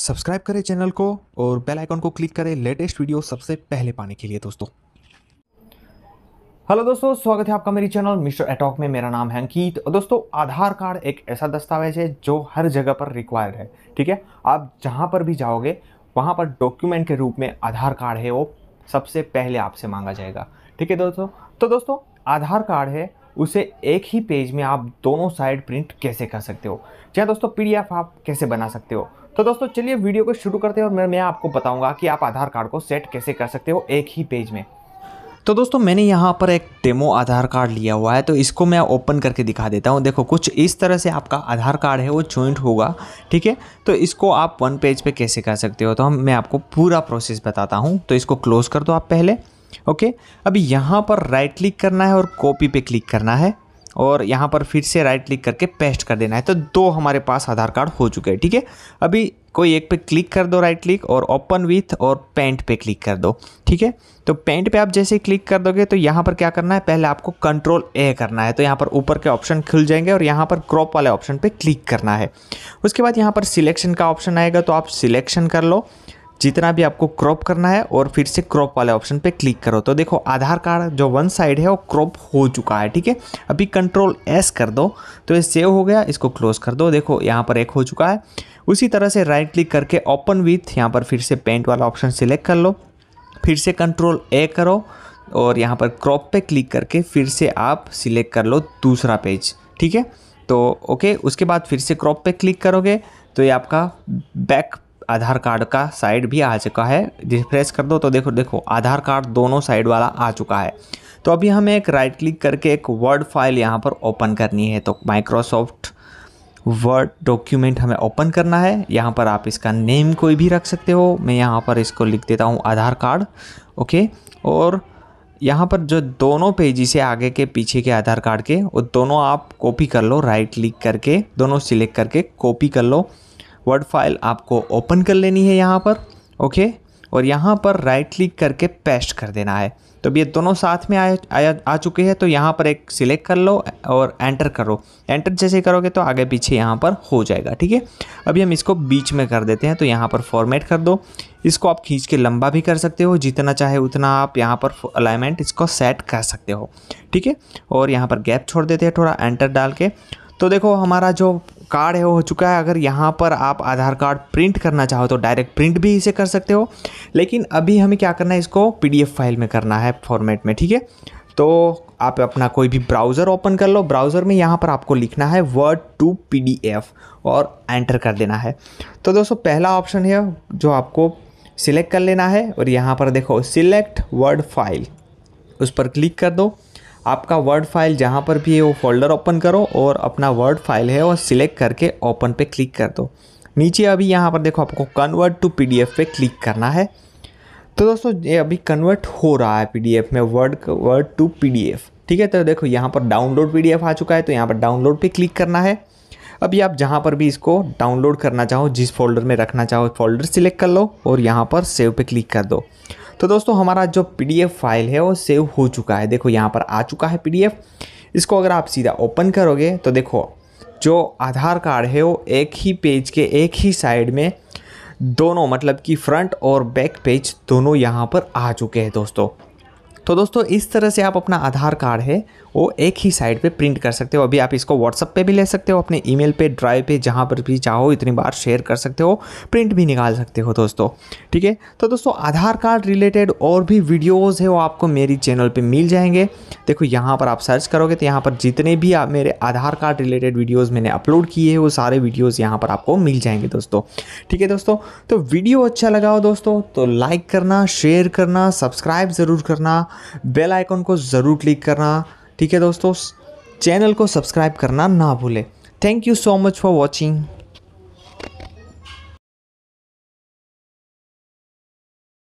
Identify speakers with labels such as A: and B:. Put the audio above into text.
A: Subscribe करें channel को और बेल आइकॉन को क्लिक करें लेटेस्ट वीडियो सबसे पहले पाने के लिए दोस्तों हेलो दोस्तों स्वागत है आपका मेरी चैनल मिस्टर एटॉक में मेरा नाम है अंकित और दोस्तों आधार कार्ड एक ऐसा दस्तावेज है जो हर जगह पर रिक्वायर्ड है ठीक है आप जहाँ पर भी जाओगे वहां पर डॉक्यूमेंट के रूप में आधार कार्ड है वो सबसे पहले आपसे मांगा जाएगा ठीक है दोस्तों तो दोस्तों आधार कार्ड है उसे एक ही पेज में आप दोनों साइड प्रिंट कैसे कर सकते हो चाहे दोस्तों पी आप कैसे बना सकते हो तो दोस्तों चलिए वीडियो को शुरू करते हैं और मैं मैं आपको बताऊंगा कि आप आधार कार्ड को सेट कैसे कर सकते हो एक ही पेज में तो दोस्तों मैंने यहाँ पर एक डेमो आधार कार्ड लिया हुआ है तो इसको मैं ओपन करके दिखा देता हूँ देखो कुछ इस तरह से आपका आधार कार्ड है वो जॉइंट होगा ठीक है तो इसको आप वन पेज पे कैसे कर सकते हो तो हम मैं आपको पूरा प्रोसेस बताता हूँ तो इसको क्लोज़ कर दो आप पहले ओके अब यहाँ पर राइट क्लिक करना है और कॉपी पर क्लिक करना है और यहाँ पर फिर से राइट क्लिक करके पेस्ट कर देना है तो दो हमारे पास आधार कार्ड हो चुके हैं ठीक है थीके? अभी कोई एक पे क्लिक कर दो राइट क्लिक और ओपन विथ और पेंट पे क्लिक कर दो ठीक है तो पेंट पे आप जैसे ही क्लिक कर दोगे तो यहाँ पर क्या करना है पहले आपको कंट्रोल ए करना है तो यहाँ पर ऊपर के ऑप्शन खुल जाएंगे और यहाँ पर क्रॉप वाले ऑप्शन पे क्लिक करना है उसके बाद यहाँ पर सिलेक्शन का ऑप्शन आएगा तो आप सिलेक्शन कर लो जितना भी आपको क्रॉप करना है और फिर से क्रॉप वाले ऑप्शन पे क्लिक करो तो देखो आधार कार्ड जो वन साइड है वो क्रॉप हो चुका है ठीक है अभी कंट्रोल एस कर दो तो ये सेव हो गया इसको क्लोज कर दो देखो यहाँ पर एक हो चुका है उसी तरह से राइट क्लिक करके ओपन विथ यहाँ पर फिर से पेंट वाला ऑप्शन सिलेक्ट कर लो फिर से कंट्रोल ए करो और यहाँ पर क्रॉप पे क्लिक करके फिर से आप सिलेक्ट कर लो दूसरा पेज ठीक है तो ओके उसके बाद फिर से क्रॉप पे क्लिक करोगे तो ये आपका बैक आधार कार्ड का साइड भी आ चुका है रिफ्रेश कर दो तो देखो देखो आधार कार्ड दोनों साइड वाला आ चुका है तो अभी हमें एक राइट क्लिक करके एक वर्ड फाइल यहाँ पर ओपन करनी है तो माइक्रोसॉफ्ट वर्ड डॉक्यूमेंट हमें ओपन करना है यहाँ पर आप इसका नेम कोई भी रख सकते हो मैं यहाँ पर इसको लिख देता हूँ आधार कार्ड ओके और यहाँ पर जो दोनों पेजिस है आगे के पीछे के आधार कार्ड के वो दोनों आप कॉपी कर लो राइट क्लिक करके दोनों सिलेक्ट करके कॉपी कर लो वर्ड फाइल आपको ओपन कर लेनी है यहाँ पर ओके और यहाँ पर राइट क्लिक करके पेस्ट कर देना है तो अब ये दोनों साथ में आया आया आ चुके हैं तो यहाँ पर एक सिलेक्ट कर लो और एंटर करो एंटर जैसे करोगे तो आगे पीछे यहाँ पर हो जाएगा ठीक है अभी हम इसको बीच में कर देते हैं तो यहाँ पर फॉर्मेट कर दो इसको आप खींच के लंबा भी कर सकते हो जितना चाहे उतना आप यहाँ पर अलाइनमेंट इसको सेट कर सकते हो ठीक है और यहाँ पर गैप छोड़ देते हैं थोड़ा एंटर डाल के तो देखो हमारा जो कार्ड है वो हो चुका है अगर यहाँ पर आप आधार कार्ड प्रिंट करना चाहो तो डायरेक्ट प्रिंट भी इसे कर सकते हो लेकिन अभी हमें क्या करना है इसको पीडीएफ फाइल में करना है फॉर्मेट में ठीक है तो आप अपना कोई भी ब्राउज़र ओपन कर लो ब्राउज़र में यहाँ पर आपको लिखना है वर्ड टू पी और एंटर कर देना है तो दोस्तों पहला ऑप्शन है जो आपको सिलेक्ट कर लेना है और यहाँ पर देखो सिलेक्ट वर्ड फाइल उस पर क्लिक कर दो आपका वर्ड फाइल जहाँ पर भी है वो फोल्डर ओपन करो और अपना वर्ड फाइल है वो सिलेक्ट करके ओपन पे क्लिक कर दो नीचे अभी यहाँ पर देखो आपको कन्वर्ट टू पीडीएफ पे क्लिक करना है तो दोस्तों ये अभी कन्वर्ट हो रहा है पीडीएफ में वर्ड वर्ड टू पीडीएफ ठीक है तो देखो यहाँ पर डाउनलोड एफ आ चुका है तो यहाँ पर डाउनलोड पर क्लिक करना है अभी आप जहाँ पर भी इसको डाउनलोड करना चाहो जिस फोल्डर में रखना चाहो फोल्डर सिलेक्ट कर लो और यहाँ पर सेव पे क्लिक कर दो तो दोस्तों हमारा जो पी फाइल है वो सेव हो चुका है देखो यहाँ पर आ चुका है पी इसको अगर आप सीधा ओपन करोगे तो देखो जो आधार कार्ड है वो एक ही पेज के एक ही साइड में दोनों मतलब कि फ्रंट और बैक पेज दोनों यहाँ पर आ चुके हैं दोस्तों तो दोस्तों इस तरह से आप अपना आधार कार्ड है वो एक ही साइड पे प्रिंट कर सकते हो अभी आप इसको व्हाट्सअप पे भी ले सकते हो अपने ईमेल पे ड्राइव पे जहाँ पर भी चाहो इतनी बार शेयर कर सकते हो प्रिंट भी निकाल सकते हो दोस्तों ठीक है तो दोस्तों आधार कार्ड रिलेटेड और भी वीडियोज़ है वो आपको मेरी चैनल पर मिल जाएंगे देखो यहाँ पर आप सर्च करोगे तो यहाँ पर जितने भी आप मेरे आधार कार्ड रिलेटेड वीडियोज़ मैंने अपलोड किए हैं वो सारे वीडियोज़ यहाँ पर आपको मिल जाएंगे दोस्तों ठीक है दोस्तों तो वीडियो अच्छा लगा हो दोस्तों तो लाइक करना शेयर करना सब्सक्राइब ज़रूर करना बेल आइकन को ज़रूर क्लिक करना ठीक है दोस्तों चैनल को सब्सक्राइब करना ना भूलें thank you so much for watching